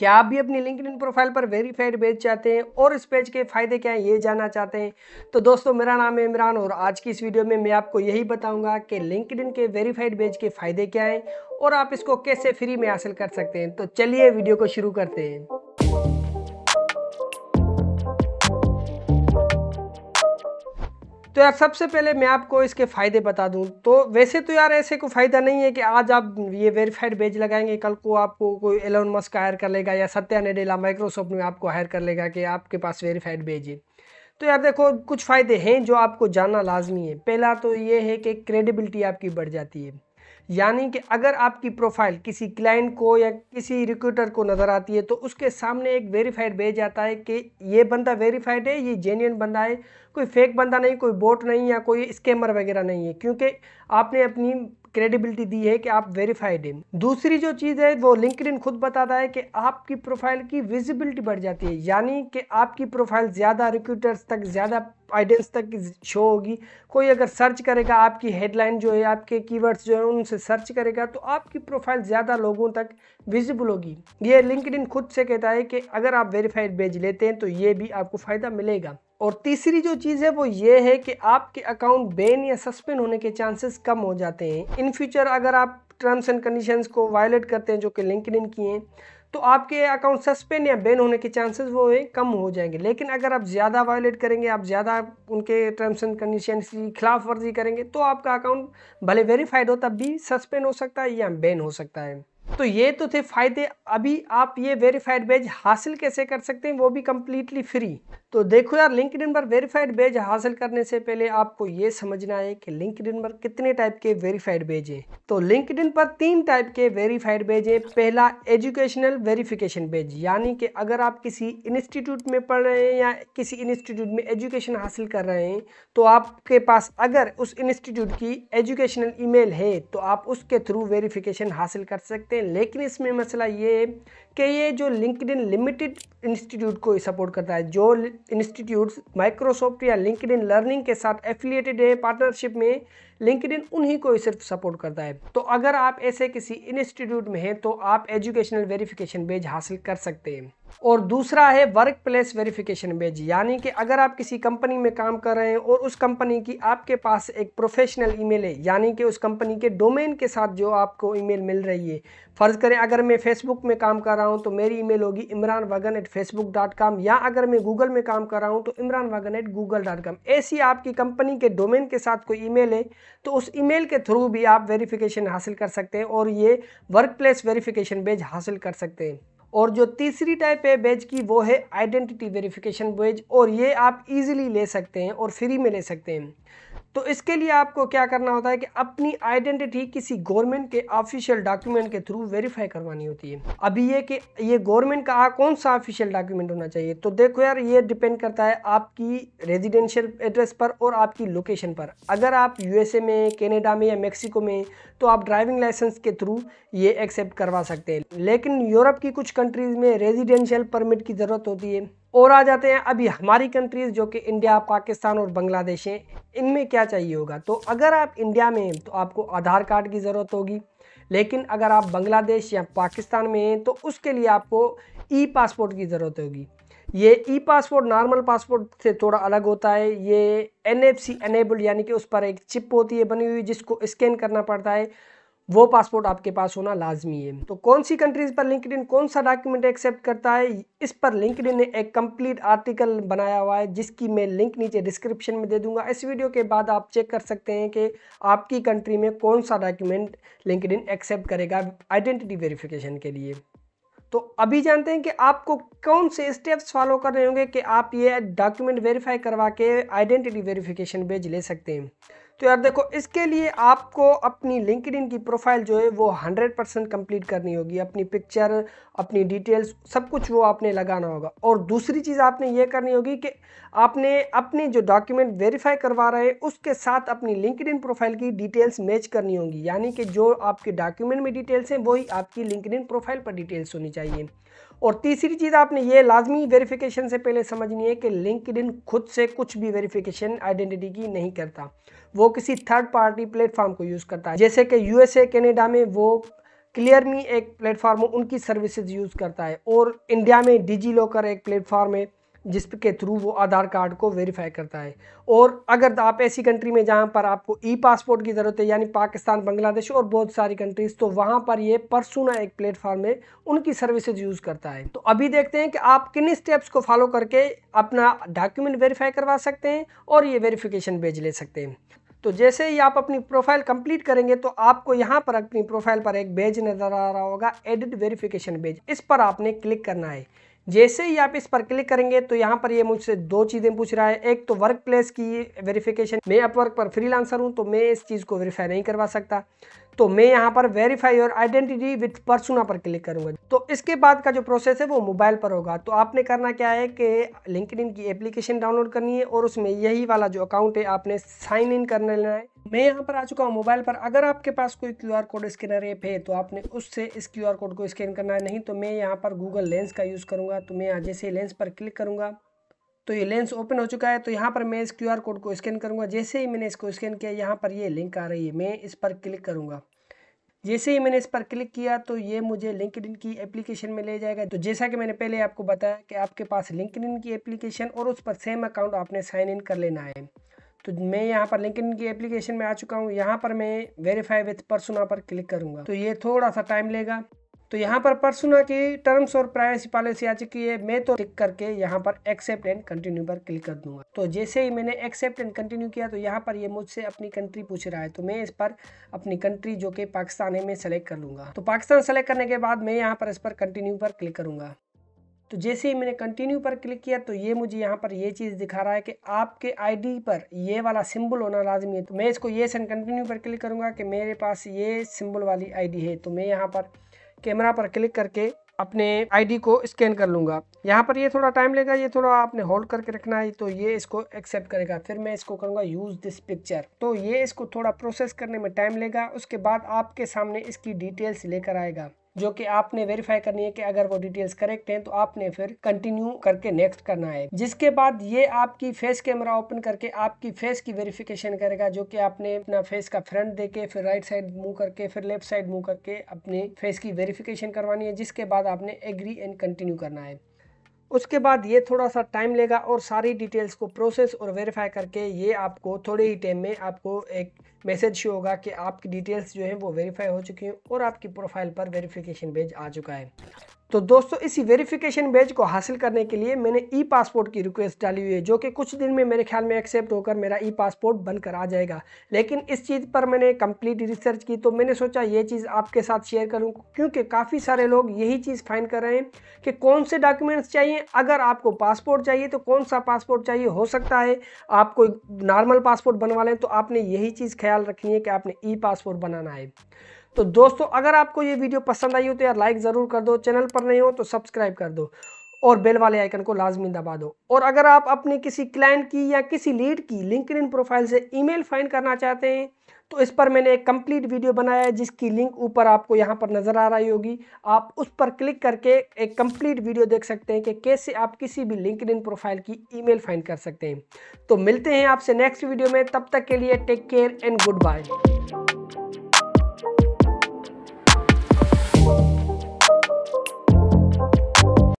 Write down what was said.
क्या आप भी अपनी लिंकड प्रोफाइल पर वेरीफाइड पेज चाहते हैं और इस पेज के फायदे क्या हैं ये जानना चाहते हैं तो दोस्तों मेरा नाम है इमरान और आज की इस वीडियो में मैं आपको यही बताऊंगा कि लिंकड के वेरीफाइड पेज के फायदे क्या हैं और आप इसको कैसे फ्री में हासिल कर सकते हैं तो चलिए वीडियो को शुरू करते हैं तो यार सबसे पहले मैं आपको इसके फ़ायदे बता दूं तो वैसे तो यार ऐसे कोई फ़ायदा नहीं है कि आज आप ये वेरीफाइड बेज लगाएंगे कल को आपको कोई एलोन मस्क हायर कर लेगा या सत्या नडेला माइक्रोसॉफ्ट में आपको हायर कर लेगा कि आपके पास वेरीफाइड बेज है तो यार देखो कुछ फ़ायदे हैं जो आपको जानना लाजमी है पहला तो ये है कि क्रेडिबिलिटी आपकी बढ़ जाती है यानी कि अगर आपकी प्रोफाइल किसी क्लाइंट को या किसी रिक्रूटर को नज़र आती है तो उसके सामने एक वेरीफाइड भेज आता है कि ये बंदा वेरीफाइड है ये जेन्यन बंदा है कोई फेक बंदा नहीं कोई बोट नहीं या कोई स्कैमर वगैरह नहीं है क्योंकि आपने अपनी क्रेडिबिलिटी दी है कि आप वेरीफाइड हैं दूसरी जो चीज़ है वो लिंकड खुद बताता है कि आपकी प्रोफाइल की विजिबिलिटी बढ़ जाती है यानी कि आपकी प्रोफाइल ज़्यादा रिक्रूटर्स तक ज़्यादा आइडियंस तक शो होगी कोई अगर सर्च करेगा आपकी हेडलाइन जो है आपके कीवर्ड्स जो है उनसे सर्च करेगा तो आपकी प्रोफाइल ज़्यादा लोगों तक विजिबल होगी ये लिंकड खुद से कहता है कि अगर आप वेरीफाइड बेज लेते हैं तो ये भी आपको फ़ायदा मिलेगा और तीसरी जो चीज़ है वो ये है कि आपके अकाउंट बैन या सस्पेंड होने के चांसेस कम हो जाते हैं इन फ्यूचर अगर आप टर्म्स एंड कंडीशंस को वायलेट करते हैं जो कि लिंकड इन किए हैं तो आपके अकाउंट सस्पेंड या बैन होने के चांसेस वो है कम हो जाएंगे लेकिन अगर आप ज़्यादा वायलेट करेंगे आप ज़्यादा उनके टर्म्स एंड कंडीशन की खिलाफ वर्जी करेंगे तो आपका अकाउंट भले वेरीफाइड हो तब भी सस्पेंड हो सकता है या बैन हो सकता है तो ये तो थे फ़ायदे अभी आप ये वेरीफाइड बैज हासिल कैसे कर सकते हैं वो भी कम्प्लीटली फ्री तो देखो यार लिंकड पर वेरीफाइड बेज हासिल करने से पहले आपको ये समझना है कि लिंकड पर कितने टाइप के वेरीफाइड बेज हैं तो लिंकड पर तीन टाइप के वेरीफाइड बेज हैं पहला एजुकेशनल वेरिफिकेशन बेज यानी कि अगर आप किसी इंस्टीट्यूट में पढ़ रहे हैं या किसी इंस्टीट्यूट में एजुकेशन हासिल कर रहे हैं तो आपके पास अगर उस इंस्टीट्यूट की एजुकेशनल ई है तो आप उसके थ्रू वेरीफिकेशन हासिल कर सकते हैं लेकिन इसमें मसला ये है कि ये जो लिंकड लिमिटेड इंस्टीट्यूट को सपोर्ट करता है जो इंस्टीट्यूट माइक्रोसॉफ्ट या लिंकड इन लर्निंग के साथ एफिलिएटेड है पार्टनरशिप में लिंकड इन उन्हीं को ही सिर्फ सपोर्ट करता है तो अगर आप ऐसे किसी इंस्टीट्यूट में हैं तो आप एजुकेशनल वेरिफिकेशन बेज हासिल कर सकते हैं और दूसरा है वर्क प्लेस वेरीफिकेशन बेज यानी कि अगर आप किसी कंपनी में काम कर रहे हैं और उस कंपनी की आपके पास एक प्रोफेशनल ईमेल है यानी कि उस कंपनी के डोमेन के साथ जो आपको ईमेल मिल रही है फ़र्ज़ करें अगर मैं फेसबुक में काम कर रहा हूँ तो मेरी ईमेल होगी Imran Wagan at Facebook dot com या अगर मैं गूगल में काम कर रहा हूँ तो Imran Wagan at Google dot com ऐसी आपकी कंपनी के डोमेन के साथ कोई ईमेल है तो उस ईमेल के थ्रू भी आप वेरिफिकेशन हासिल कर सकते हैं और ये वर्क प्लेस वेरिफिकेशन बेज हासिल कर सकते हैं और जो तीसरी टाइप है बैज की वो है आइडेंटिटी वेरिफिकेशन बैज और ये आप इजीली ले सकते हैं और फ्री में ले सकते हैं तो इसके लिए आपको क्या करना होता है कि अपनी आइडेंटिटी किसी गवर्नमेंट के ऑफिशियल डॉक्यूमेंट के थ्रू वेरीफाई करवानी होती है अभी ये कि ये गवर्नमेंट का कौन सा ऑफिशियल डॉक्यूमेंट होना चाहिए तो देखो यार ये डिपेंड करता है आपकी रेजिडेंशियल एड्रेस पर और आपकी लोकेशन पर अगर आप यूएसए में कैनेडा में या मेक्सिको में तो आप ड्राइविंग लाइसेंस के थ्रू ये एक्सेप्ट करवा सकते हैं लेकिन यूरोप की कुछ कंट्रीज़ में रेजिडेंशियल परमिट की ज़रूरत होती है और आ जाते हैं अभी हमारी कंट्रीज़ जो कि इंडिया पाकिस्तान और बांग्लादेश हैं इनमें क्या चाहिए होगा तो अगर आप इंडिया में हैं तो आपको आधार कार्ड की ज़रूरत होगी लेकिन अगर आप बांग्लादेश या पाकिस्तान में हैं तो उसके लिए आपको ई पासपोर्ट की ज़रूरत होगी ये ई पासपोर्ट नॉर्मल पासपोर्ट से थोड़ा अलग होता है ये एन एफ सी एनेबल यानी कि उस पर एक चिप होती है बनी हुई जिसको स्कैन करना पड़ता है वो पासपोर्ट आपके पास होना लाजमी है तो कौन सी कंट्रीज़ पर लिंकड कौन सा डॉक्यूमेंट एक्सेप्ट करता है इस पर लिंकड ने एक कंप्लीट आर्टिकल बनाया हुआ है जिसकी मैं लिंक नीचे डिस्क्रिप्शन में दे दूंगा इस वीडियो के बाद आप चेक कर सकते हैं कि आपकी कंट्री में कौन सा डॉक्यूमेंट लिंकड एक्सेप्ट करेगा आइडेंटिटी वेरीफिकेशन के लिए तो अभी जानते हैं कि आपको कौन से स्टेप्स फॉलो करने होंगे कि आप ये डॉक्यूमेंट वेरीफाई करवा के आइडेंटिटी वेरिफिकेशन बेज ले सकते हैं तो यार देखो इसके लिए आपको अपनी लिंकड की प्रोफाइल जो है वो 100 परसेंट कम्प्लीट करनी होगी अपनी पिक्चर अपनी डिटेल्स सब कुछ वो आपने लगाना होगा और दूसरी चीज़ आपने ये करनी होगी कि आपने अपने जो डॉक्यूमेंट वेरीफाई करवा रहे हैं उसके साथ अपनी लिंकड प्रोफाइल की डिटेल्स मैच करनी होगी यानी कि जो आपके डॉक्यूमेंट में डिटेल्स हैं वही आपकी लिंकड प्रोफाइल पर डिटेल्स होनी चाहिए और तीसरी चीज़ आपने ये लाजमी वेरिफिकेशन से पहले समझनी है कि लिंकड खुद से कुछ भी वेरिफिकेशन आइडेंटिटी की नहीं करता वो किसी थर्ड पार्टी प्लेटफॉर्म को यूज़ करता है जैसे कि यूएसए कनाडा में वो क्लियर मी एक प्लेटफॉर्म उनकी सर्विसेज यूज़ करता है और इंडिया में डिजी लॉकर एक प्लेटफॉर्म है जिस के थ्रू वो आधार कार्ड को वेरीफाई करता है और अगर आप ऐसी कंट्री में जहाँ पर आपको ई पासपोर्ट की ज़रूरत है यानी पाकिस्तान बांग्लादेश और बहुत सारी कंट्रीज़ तो वहाँ पर ये परसुना एक प्लेटफॉर्म है उनकी सर्विसेज यूज़ करता है तो अभी देखते हैं कि आप किन स्टेप्स को फॉलो करके अपना डॉक्यूमेंट वेरीफाई करवा सकते हैं और ये वेरीफिकेशन भेज ले सकते हैं तो जैसे ही आप अपनी प्रोफाइल कंप्लीट करेंगे तो आपको यहाँ पर अपनी प्रोफाइल पर एक बेज नज़र आ रहा होगा एडिट वेरिफिकेशन बेज इस पर आपने क्लिक करना है जैसे ही आप इस पर क्लिक करेंगे तो यहाँ पर ये मुझसे दो चीज़ें पूछ रहा है एक तो वर्क प्लेस की वेरिफिकेशन मैं अपवर्क पर फ्रीलांसर हूँ तो मैं इस चीज़ को वेरीफाई नहीं करवा सकता तो मैं यहाँ पर verify your identity with Persona पर क्लिक करूंगा तो इसके बाद का जो प्रोसेस है वो मोबाइल पर होगा तो आपने करना क्या है कि लिंकड की एप्लीकेशन डाउनलोड करनी है और उसमें यही वाला जो अकाउंट है आपने साइन इन करने लेना है मैं यहाँ पर आ चुका हूँ मोबाइल पर अगर आपके पास कोई Q R code scanner app है तो आपने उससे इस क्यू आर कोड को स्कैन करना है नहीं तो मैं यहाँ पर गूगल लेंस का यूज़ करूँगा तो मैं जैसे लेंस पर क्लिक करूँगा तो ये लेंस ओपन हो चुका है तो यहाँ पर मैं इस क्यू आर कोड को स्कैन करूँगा जैसे ही मैंने इसको स्कैन किया यहाँ पर ये लिंक आ रही है मैं इस पर क्लिक करूँगा जैसे ही मैंने इस पर क्लिक किया तो ये मुझे लिंकड की एप्लीकेशन में ले जाएगा तो जैसा कि मैंने पहले आपको बताया कि आपके पास लिंकड की एप्लीकेशन और उस पर सेम अकाउंट आपने साइन इन कर लेना है तो मैं यहाँ पर लिंकड की एप्लीकेशन में आ चुका हूँ यहाँ पर मैं वेरीफाई विथ पर्सोना पर क्लिक करूँगा तो ये थोड़ा सा टाइम लेगा तो यहाँ पर पर्सोना की टर्म्स और प्राइवेसी पॉलिसी आ चुकी है मैं तो टिक करके यहाँ पर एक्सेप्ट एंड कंटिन्यू पर क्लिक कर दूंगा तो जैसे ही मैंने एक्सेप्ट एंड कंटिन्यू किया तो यहाँ पर ये यह मुझसे अपनी कंट्री पूछ रहा है तो मैं इस पर अपनी कंट्री जो कि पाकिस्तान है मैं सेलेक्ट कर लूँगा तो पाकिस्तान सेलेक्ट करने के बाद मैं यहाँ पर इस पर कंटिन्यू पर क्लिक करूँगा तो जैसे ही मैंने कंटिन्यू पर क्लिक किया तो ये मुझे यहाँ पर ये चीज़ दिखा रहा है कि आपके आईडी पर ये वाला सिंबल होना लाजमी है तो मैं इसको ये सन कंटिन्यू पर क्लिक करूँगा कि मेरे पास ये सिंबल वाली आईडी है तो मैं यहाँ पर कैमरा पर क्लिक करके अपने आईडी को स्कैन कर लूँगा यहाँ पर ये थोड़ा टाइम लेगा ये थोड़ा आपने होल्ड करके रखना है तो ये इसको एक्सेप्ट करेगा फिर मैं इसको करूँगा यूज़ दिस पिक्चर तो ये इसको थोड़ा प्रोसेस करने में टाइम लेगा उसके बाद आपके सामने इसकी डिटेल्स लेकर आएगा जो कि आपने वेरीफाई करनी है कि अगर वो डिटेल्स करेक्ट हैं तो आपने फिर कंटिन्यू करके नेक्स्ट करना है जिसके बाद ये आपकी फेस कैमरा ओपन करके आपकी फेस की वेरिफिकेशन करेगा जो कि आपने अपना फेस का फ्रंट देके फिर राइट साइड मूव करके फिर लेफ्ट साइड मूव करके अपने फेस की वेरीफिकेशन करवानी है जिसके बाद आपने एग्री एंड कंटिन्यू करना है उसके बाद ये थोड़ा सा टाइम लेगा और सारी डिटेल्स को प्रोसेस और वेरीफाई करके ये आपको थोड़े ही टाइम में आपको एक मैसेज शो होगा कि आपकी डिटेल्स जो है वो वेरीफाई हो चुकी हैं और आपकी प्रोफाइल पर वेरीफिकेशन पेज आ चुका है तो दोस्तों इसी वेरिफिकेशन बेज को हासिल करने के लिए मैंने ई पासपोर्ट की रिक्वेस्ट डाली हुई है जो कि कुछ दिन में मेरे ख्याल में एक्सेप्ट होकर मेरा ई पासपोर्ट बनकर आ जाएगा लेकिन इस चीज़ पर मैंने कंप्लीट रिसर्च की तो मैंने सोचा ये चीज़ आपके साथ शेयर करूं क्योंकि काफ़ी सारे लोग यही चीज़ फ़ाइन कर रहे हैं कि कौन से डॉक्यूमेंट्स चाहिए अगर आपको पासपोर्ट चाहिए तो कौन सा पासपोर्ट चाहिए हो सकता है आप कोई नॉर्मल पासपोर्ट बनवा लें तो आपने यही चीज़ ख्याल रखनी है कि आपने ई पासपोर्ट बनाना है तो दोस्तों अगर आपको ये वीडियो पसंद आई हो तो यार लाइक ज़रूर कर दो चैनल पर नहीं हो तो सब्सक्राइब कर दो और बेल वाले आइकन को लाजमी दबा दो और अगर आप अपने किसी क्लाइंट की या किसी लीड की लिंक इन प्रोफाइल से ईमेल फाइंड करना चाहते हैं तो इस पर मैंने एक कंप्लीट वीडियो बनाया है जिसकी लिंक ऊपर आपको यहाँ पर नज़र आ रही होगी आप उस पर क्लिक करके एक कंप्लीट वीडियो देख सकते हैं कि कैसे आप किसी भी लिंकड इन प्रोफाइल की ईमेल फाइंड कर सकते हैं तो मिलते हैं आपसे नेक्स्ट वीडियो में तब तक के लिए take care and good bye